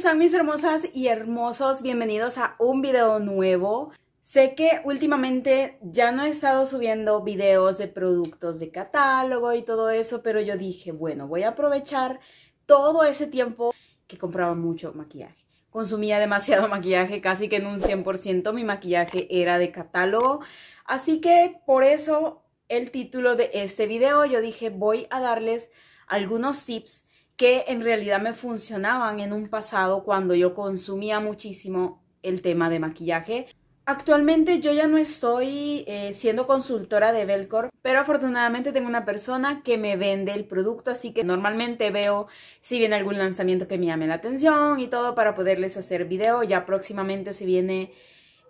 están mis hermosas y hermosos? Bienvenidos a un video nuevo. Sé que últimamente ya no he estado subiendo videos de productos de catálogo y todo eso, pero yo dije, bueno, voy a aprovechar todo ese tiempo que compraba mucho maquillaje. Consumía demasiado maquillaje, casi que en un 100% mi maquillaje era de catálogo. Así que por eso el título de este video, yo dije, voy a darles algunos tips que en realidad me funcionaban en un pasado cuando yo consumía muchísimo el tema de maquillaje. Actualmente yo ya no estoy eh, siendo consultora de Belcor, pero afortunadamente tengo una persona que me vende el producto, así que normalmente veo si viene algún lanzamiento que me llame la atención y todo para poderles hacer video. Ya próximamente se viene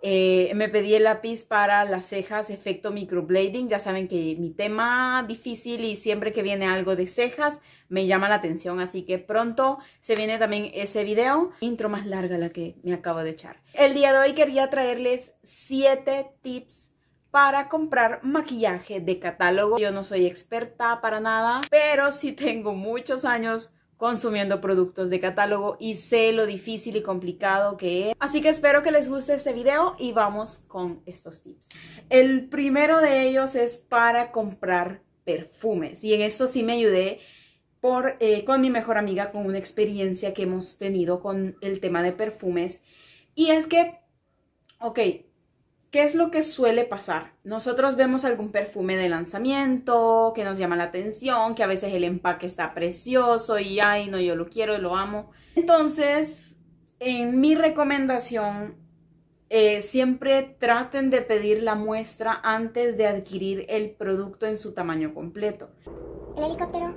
eh, me pedí el lápiz para las cejas efecto microblading. Ya saben que mi tema difícil y siempre que viene algo de cejas me llama la atención. Así que pronto se viene también ese video. Intro más larga la que me acabo de echar. El día de hoy quería traerles 7 tips para comprar maquillaje de catálogo. Yo no soy experta para nada, pero si tengo muchos años consumiendo productos de catálogo y sé lo difícil y complicado que es. Así que espero que les guste este video y vamos con estos tips. El primero de ellos es para comprar perfumes y en esto sí me ayudé por, eh, con mi mejor amiga con una experiencia que hemos tenido con el tema de perfumes y es que, ok, ¿Qué es lo que suele pasar? Nosotros vemos algún perfume de lanzamiento que nos llama la atención, que a veces el empaque está precioso y ay, no, yo lo quiero y lo amo. Entonces, en mi recomendación, eh, siempre traten de pedir la muestra antes de adquirir el producto en su tamaño completo. El helicóptero.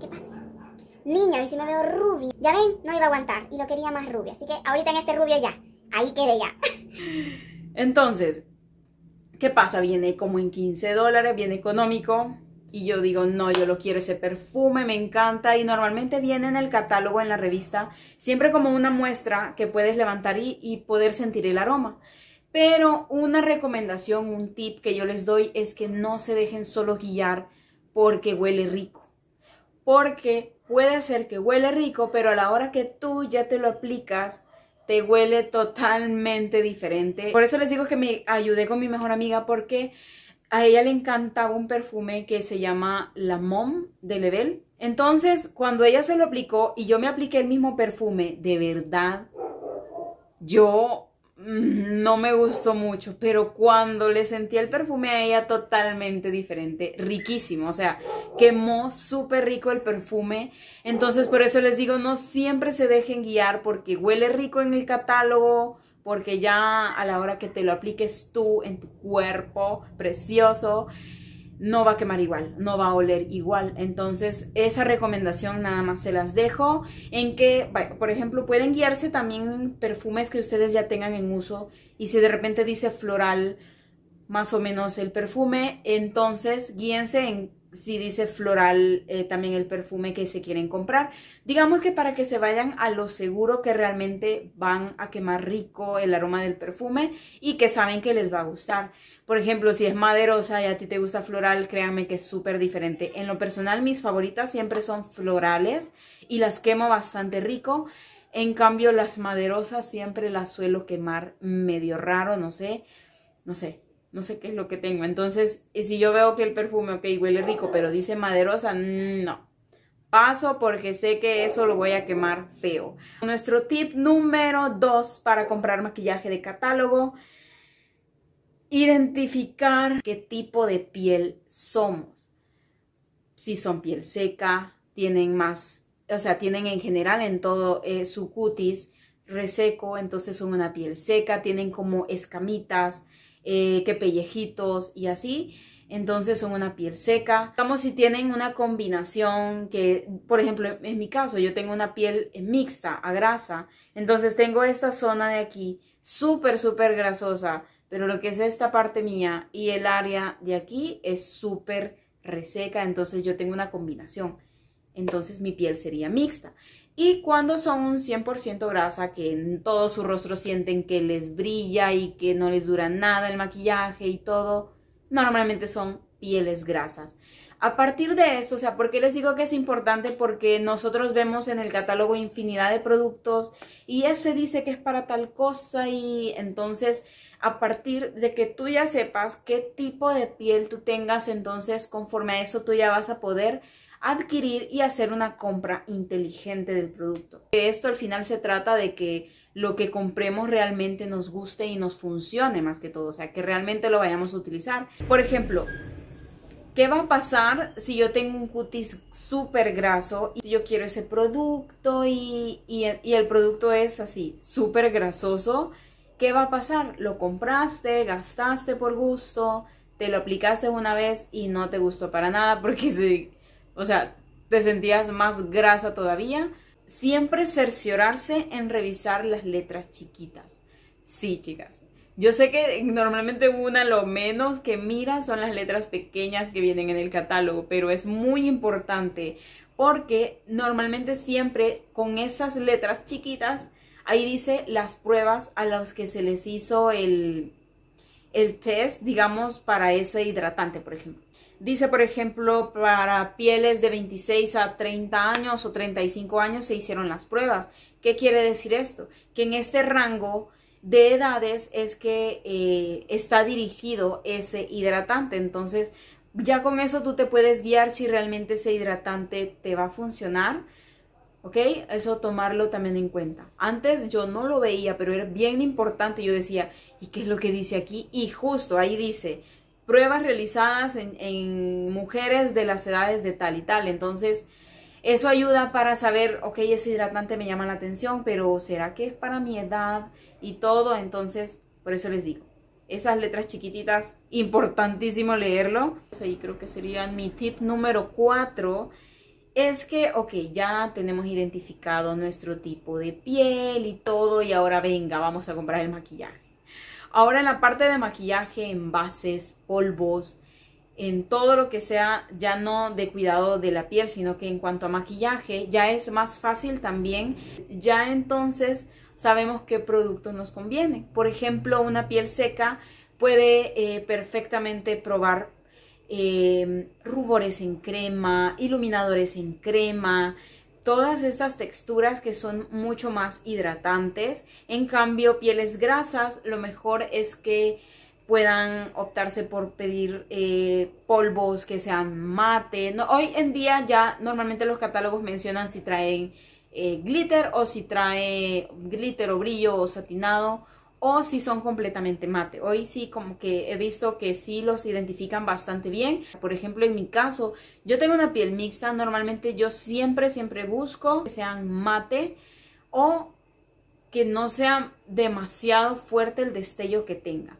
¿Qué pasa? Niña, y si me veo rubia. Ya ven, no iba a aguantar y lo quería más rubia. Así que ahorita en este rubio ya. Ahí quede ya. Entonces, ¿qué pasa? Viene como en 15 dólares, viene económico. Y yo digo, no, yo lo quiero, ese perfume me encanta. Y normalmente viene en el catálogo, en la revista, siempre como una muestra que puedes levantar y, poder sentir el aroma. Pero una recomendación, un tip que yo les doy es que no se dejen solo guiar porque huele rico. Porque puede ser que huele rico, pero a la hora que tú ya te lo aplicas, te huele totalmente diferente. Por eso les digo que me ayudé con mi mejor amiga porque a ella le encantaba un perfume que se llama La Mom de Lebel. Entonces, cuando ella se lo aplicó y yo me apliqué el mismo perfume, de verdad, yo Mm, no me gustó mucho, pero cuando le sentí el perfume a ella totalmente diferente, riquísimo, o sea, quemó súper rico el perfume, entonces por eso les digo, no siempre se dejen guiar porque huele rico en el catálogo, porque ya a la hora que te lo apliques tú en tu cuerpo precioso, no va a quemar igual, no va a oler igual. Entonces, esa recomendación nada más se las dejo en que, por ejemplo, pueden guiarse también perfumes que ustedes ya tengan en uso y si de repente dice floral más o menos el perfume, entonces guíense en si dice floral eh, también el perfume que se quieren comprar. Digamos que para que se vayan a lo seguro que realmente van a quemar rico el aroma del perfume y que saben que les va a gustar. Por ejemplo, si es maderosa y a ti te gusta floral, créanme que es súper diferente. En lo personal, mis favoritas siempre son florales y las quemo bastante rico. En cambio, las maderosas siempre las suelo quemar medio raro, no sé, no sé, no sé qué es lo que tengo. Entonces, si yo veo que el perfume, ok, huele rico, pero dice maderosa, no. Paso porque sé que eso lo voy a quemar feo. Nuestro tip número 2 para comprar maquillaje de catálogo. Identificar qué tipo de piel somos. Si son piel seca, tienen más, o sea, tienen en general en todo eh, su cutis reseco, entonces son una piel seca, tienen como escamitas, eh, que pellejitos y así. Entonces son una piel seca. como si tienen una combinación que, por ejemplo, en mi caso yo tengo una piel mixta a grasa. Entonces tengo esta zona de aquí súper, súper grasosa. Pero lo que es esta parte mía y el área de aquí es súper reseca. Entonces yo tengo una combinación. Entonces mi piel sería mixta. Y cuando son un 100% grasa, que en todo su rostro sienten que les brilla y que no les dura nada el maquillaje y todo, normalmente son pieles grasas. A partir de esto, o sea, ¿por qué les digo que es importante? Porque nosotros vemos en el catálogo infinidad de productos y ese dice que es para tal cosa y entonces a partir de que tú ya sepas qué tipo de piel tú tengas, entonces conforme a eso tú ya vas a poder adquirir y hacer una compra inteligente del producto. Esto al final se trata de que lo que compremos realmente nos guste y nos funcione más que todo, o sea, que realmente lo vayamos a utilizar. Por ejemplo, ¿Qué va a pasar si yo tengo un cutis súper graso y yo quiero ese producto y, el producto es así, súper grasoso? ¿Qué va a pasar? Lo compraste, gastaste por gusto, te lo aplicaste una vez y no te gustó para nada porque se o sea, te sentías más grasa todavía. Siempre cerciorarse en revisar las letras chiquitas. Sí, chicas. Yo sé que normalmente una lo menos que mira son las letras pequeñas que vienen en el catálogo, pero es muy importante porque normalmente siempre con esas letras chiquitas ahí dice las pruebas a las que se les hizo el, el test, digamos, para ese hidratante, por ejemplo. Dice, por ejemplo, para pieles de 26 a 30 años o 35 años se hicieron las pruebas. ¿Qué quiere decir esto? Que en este rango de edades es que eh, está dirigido ese hidratante. Entonces, ya con eso tú te puedes guiar si realmente ese hidratante te va a funcionar. ¿Ok? Eso tomarlo también en cuenta. Antes yo no lo veía, pero era bien importante. Yo decía, ¿y qué es lo que dice aquí? Y justo ahí dice, pruebas realizadas en, mujeres de las edades de tal y tal. Entonces, eso ayuda para saber, ok, ese hidratante me llama la atención, pero ¿será que es para mi edad y todo? Entonces, por eso les digo, esas letras chiquititas, importantísimo leerlo. Y creo que sería mi tip número cuatro es que, ok, ya tenemos identificado nuestro tipo de piel y todo, y ahora venga, vamos a comprar el maquillaje. Ahora en la parte de maquillaje, envases, polvos, en todo lo que sea ya no de cuidado de la piel, sino que en cuanto a maquillaje ya es más fácil también. Ya entonces sabemos qué productos nos conviene. Por ejemplo, una piel seca puede eh, perfectamente probar eh, rubores en crema, iluminadores en crema, todas estas texturas que son mucho más hidratantes. En cambio, pieles grasas, lo mejor es que puedan optarse por pedir eh, polvos que sean mate. hoy en día ya normalmente los catálogos mencionan si traen eh, glitter o si trae glitter o brillo o satinado o si son completamente mate. Hoy sí como que he visto que sí los identifican bastante bien. Por ejemplo, en mi caso, yo tengo una piel mixta, normalmente yo siempre, siempre busco que sean mate o que no sea demasiado fuerte el destello que tenga.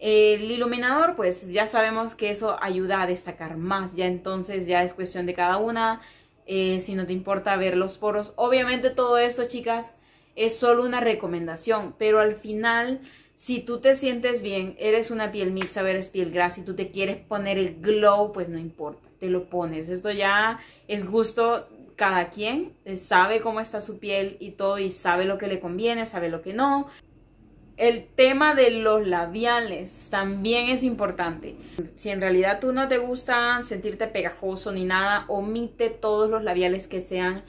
El iluminador, pues ya sabemos que eso ayuda a destacar más, ya entonces ya es cuestión de cada una, eh, si no te importa ver los poros. Obviamente todo esto, chicas, es solo una recomendación, pero al final, si tú te sientes bien, eres una piel mixa, eres piel grasa, y tú te quieres poner el glow, pues no importa, te lo pones. Esto ya es gusto cada quien, eh, sabe cómo está su piel y todo, y sabe lo que le conviene, sabe lo que no. El tema de los labiales también es importante. Si en realidad tú no te gusta sentirte pegajoso ni nada, omite todos los labiales que sean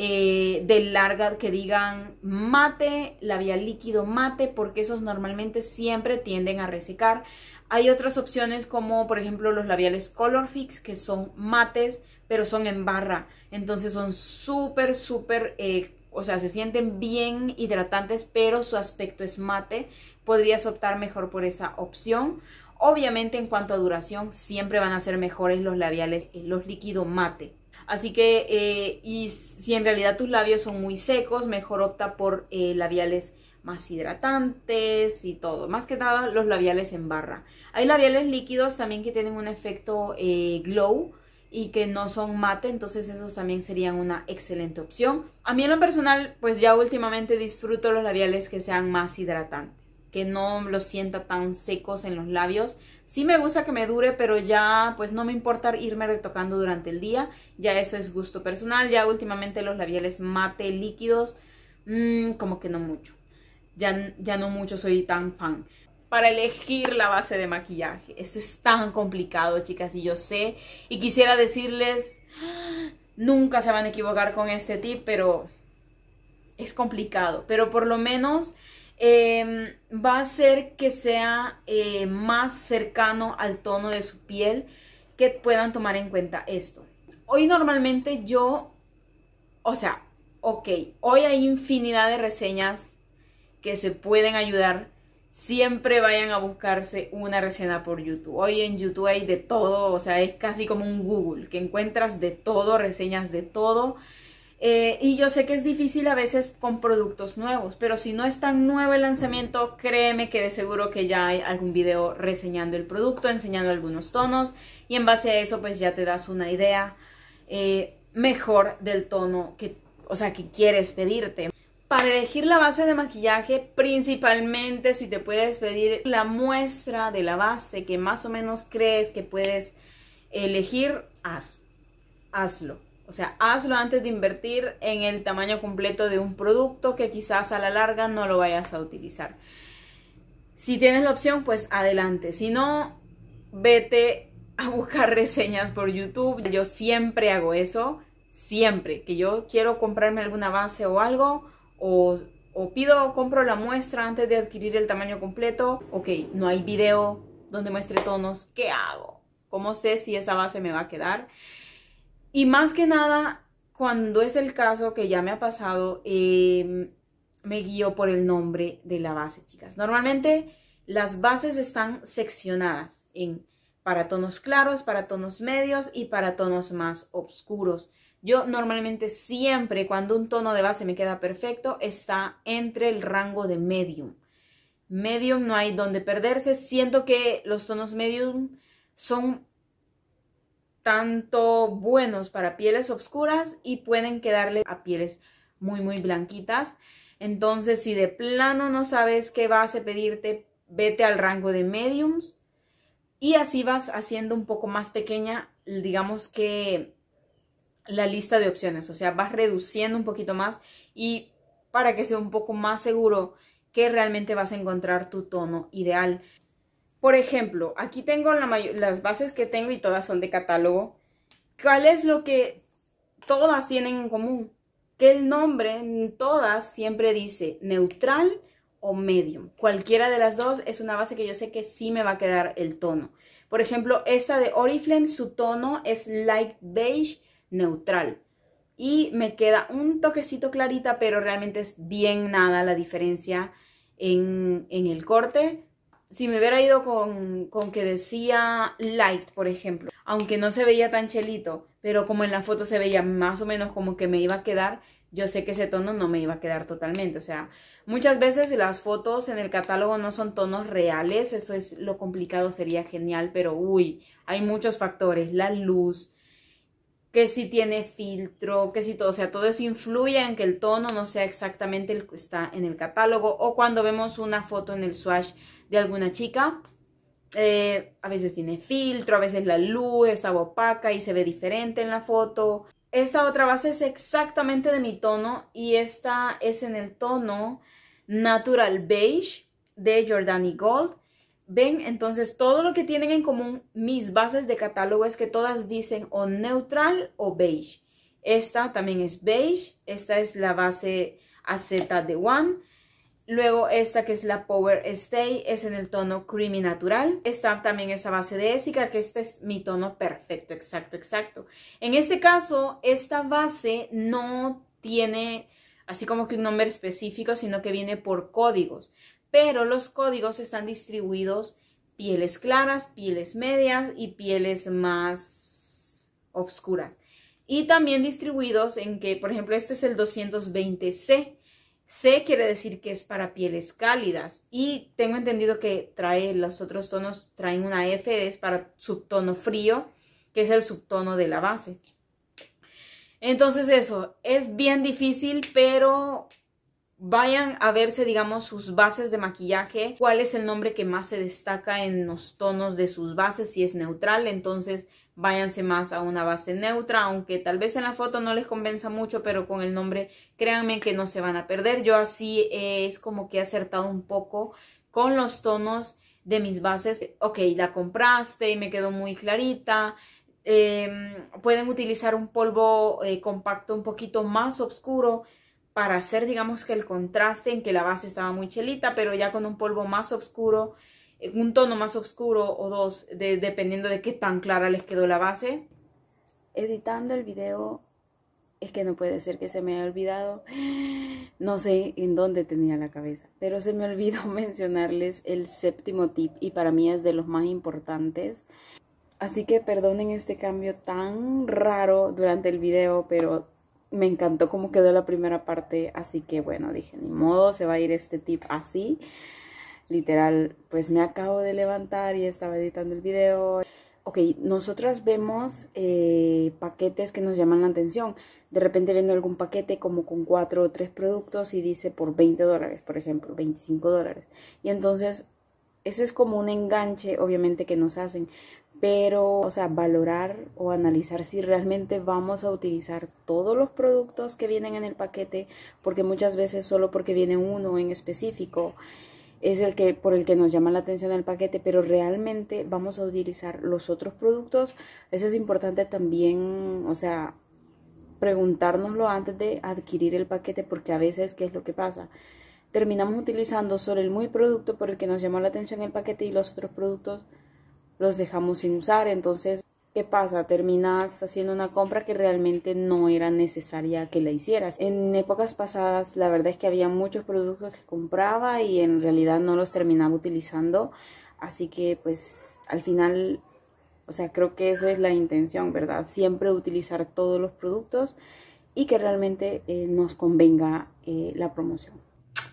eh, de larga que digan mate, labial líquido mate, porque esos normalmente siempre tienden a resecar. Hay otras opciones como por ejemplo los labiales Color Fix que son mates, pero son en barra. Entonces son súper, súper eh, o sea, se sienten bien hidratantes, pero su aspecto es mate. Podrías optar mejor por esa opción. Obviamente en cuanto a duración, siempre van a ser mejores los labiales, eh, los líquidos mate. Así que, eh, y si en realidad tus labios son muy secos, mejor opta por eh, labiales más hidratantes y todo. Más que nada los labiales en barra. Hay labiales líquidos también que tienen un efecto eh, glow y que no son mate, entonces esos también serían una excelente opción. A mí en lo personal, pues ya últimamente disfruto los labiales que sean más hidratantes que no los sienta tan secos en los labios. Sí me gusta que me dure, pero ya pues no me importa irme retocando durante el día. Ya eso es gusto personal. Ya últimamente los labiales mate líquidos, mm, como que no mucho. Ya, ya no mucho soy tan fan. Para elegir la base de maquillaje. Esto es tan complicado, chicas, y yo sé. Y quisiera decirles, ¡Ah! nunca se van a equivocar con este tip, pero es complicado. Pero por lo menos Em, va a hacer que sea eh, más cercano al tono de su piel, que puedan tomar en cuenta esto. Hoy normalmente yo, o sea, ok, hoy hay infinidad de reseñas que se pueden ayudar. Siempre vayan a buscarse una reseña por YouTube. Hoy en YouTube hay de todo, o sea, es casi como un Google, que encuentras de todo, reseñas de todo. Eh, y yo sé que es difícil a veces con productos nuevos, pero si no es tan nuevo el lanzamiento, créeme que de seguro que ya hay algún video reseñando el producto, enseñando algunos tonos y en base a eso pues ya te das una idea eh, mejor del tono que, o sea, que quieres pedirte. Para elegir la base de maquillaje, principalmente si te puedes pedir la muestra de la base que más o menos crees que puedes elegir, haz, hazlo o sea, hazlo antes de invertir en el tamaño completo de un producto que quizás a la larga no lo vayas a utilizar. Si tienes la opción, pues adelante. Si no, vete a buscar reseñas por YouTube. Yo siempre hago eso, siempre. Que yo quiero comprarme alguna base o algo, o, pido o compro la muestra antes de adquirir el tamaño completo. Ok, no hay video donde muestre tonos. ¿Qué hago? ¿Cómo sé si esa base me va a quedar? Y más que nada, cuando es el caso que ya me ha pasado, em, me guío por el nombre de la base, chicas. Normalmente las bases están seccionadas en para tonos claros, para tonos medios y para tonos más oscuros. Yo normalmente siempre cuando un tono de base me queda perfecto está entre el rango de medium. Medium no hay donde perderse. Siento que los tonos medium son tanto buenos para pieles oscuras y pueden quedarle a pieles muy muy blanquitas. Entonces si de plano no sabes qué vas a pedirte, vete al rango de mediums y así vas haciendo un poco más pequeña, digamos que la lista de opciones, o sea, vas reduciendo un poquito más y para que sea un poco más seguro que realmente vas a encontrar tu tono ideal. Por ejemplo, aquí tengo las bases que tengo y todas son de catálogo. ¿Cuál es lo que todas tienen en común? Que el nombre en todas siempre dice neutral o medium. Cualquiera de las dos es una base que yo sé que sí me va a quedar el tono. Por ejemplo, esa de Oriflame, su tono es light beige neutral. Y me queda un toquecito clarita, pero realmente es bien nada la diferencia en el corte si me hubiera ido con, con, que decía light, por ejemplo, aunque no se veía tan chelito, pero como en la foto se veía más o menos como que me iba a quedar, yo sé que ese tono no me iba a quedar totalmente. O sea, muchas veces las fotos en el catálogo no son tonos reales, eso es lo complicado, sería genial, pero uy, hay muchos factores, la luz, que si tiene filtro, que si todo, o sea, todo eso influye en que el tono no sea exactamente el que está en el catálogo o cuando vemos una foto en el swatch de alguna chica, eh, a veces tiene filtro, a veces la luz está opaca y se ve diferente en la foto. Esta otra base es exactamente de mi tono y esta es en el tono Natural Beige de Jordani Gold. Ven, entonces todo lo que tienen en común mis bases de catálogo es que todas dicen o neutral o beige. Esta también es beige, esta es la base AZ de One. Luego esta que es la Power Stay es en el tono creamy natural. Esta también es la base de Essica, que este es mi tono perfecto, exacto, exacto. En este caso, esta base no tiene así como que un nombre específico, sino que viene por códigos pero los códigos están distribuidos pieles claras, pieles medias y pieles más oscuras. Y también distribuidos en que, por ejemplo, este es el 220C. C quiere decir que es para pieles cálidas y tengo entendido que trae los otros tonos, traen una F, es para subtono frío, que es el subtono de la base. Entonces eso, es bien difícil, pero vayan a verse, digamos, sus bases de maquillaje, cuál es el nombre que más se destaca en los tonos de sus bases, si es neutral, entonces váyanse más a una base neutra, aunque tal vez en la foto no les convenza mucho, pero con el nombre créanme que no se van a perder. Yo así es como que he acertado un poco con los tonos de mis bases. Ok, la compraste y me quedó muy clarita. Em, pueden utilizar un polvo eh, compacto un poquito más oscuro para hacer, digamos que el contraste en que la base estaba muy chelita, pero ya con un polvo más oscuro, eh, un tono más oscuro o dos, dependiendo de qué tan clara les quedó la base. Editando el video, es que no puede ser que se me haya olvidado, no sé en dónde tenía la cabeza, pero se me olvidó mencionarles el séptimo tip y para mí es de los más importantes. Así que perdonen este cambio tan raro durante el video, pero me encantó cómo quedó la primera parte, así que bueno, dije, ni modo, se va a ir este tip así. Literal, pues me acabo de levantar y estaba editando el video. Ok, nosotras vemos eh, paquetes que nos llaman la atención. De repente viendo algún paquete como con cuatro o tres productos y dice por 20 dólares, por ejemplo, 25 dólares. Y entonces ese es como un enganche, obviamente, que nos hacen pero, o sea, valorar o analizar si realmente vamos a utilizar todos los productos que vienen en el paquete, porque muchas veces solo porque viene uno en específico es el que por el que nos llama la atención el paquete, pero realmente vamos a utilizar los otros productos. Eso es importante también, o sea, preguntárnoslo antes de adquirir el paquete, porque a veces qué es lo que pasa. Terminamos utilizando solo el muy producto por el que nos llamó la atención el paquete y los otros productos los dejamos sin usar. Entonces, ¿qué pasa? Terminas haciendo una compra que realmente no era necesaria que la hicieras. En épocas pasadas, la verdad es que había muchos productos que compraba y en realidad no los terminaba utilizando. Así que, pues, al final, o sea, creo que esa es la intención, ¿verdad? Siempre utilizar todos los productos y que realmente eh, nos convenga eh, la promoción.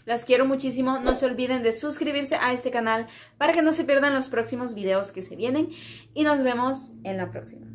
Las quiero muchísimo. No se olviden de suscribirse a este canal para que no se pierdan los próximos videos que se vienen. Y nos vemos en la próxima.